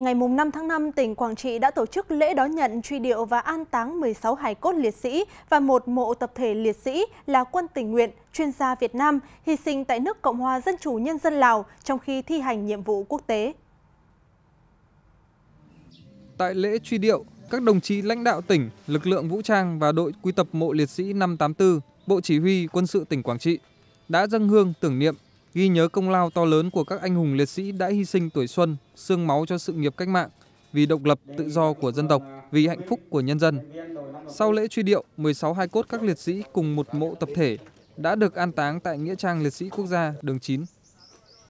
Ngày 5 tháng 5, tỉnh Quảng Trị đã tổ chức lễ đón nhận, truy điệu và an táng 16 hải cốt liệt sĩ và một mộ tập thể liệt sĩ là quân tình nguyện, chuyên gia Việt Nam, hy sinh tại nước Cộng hòa Dân chủ Nhân dân Lào trong khi thi hành nhiệm vụ quốc tế. Tại lễ truy điệu, các đồng chí lãnh đạo tỉnh, lực lượng vũ trang và đội quy tập mộ liệt sĩ 584, Bộ Chỉ huy Quân sự tỉnh Quảng Trị đã dâng hương tưởng niệm ghi nhớ công lao to lớn của các anh hùng liệt sĩ đã hy sinh tuổi xuân, xương máu cho sự nghiệp cách mạng, vì độc lập, tự do của dân tộc, vì hạnh phúc của nhân dân. Sau lễ truy điệu, 16 hài cốt các liệt sĩ cùng một mộ tập thể đã được an táng tại Nghĩa trang Liệt sĩ Quốc gia, đường 9.